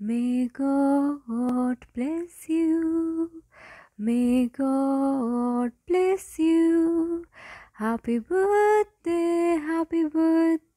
May God bless you. May God bless you. Happy birthday, happy birthday.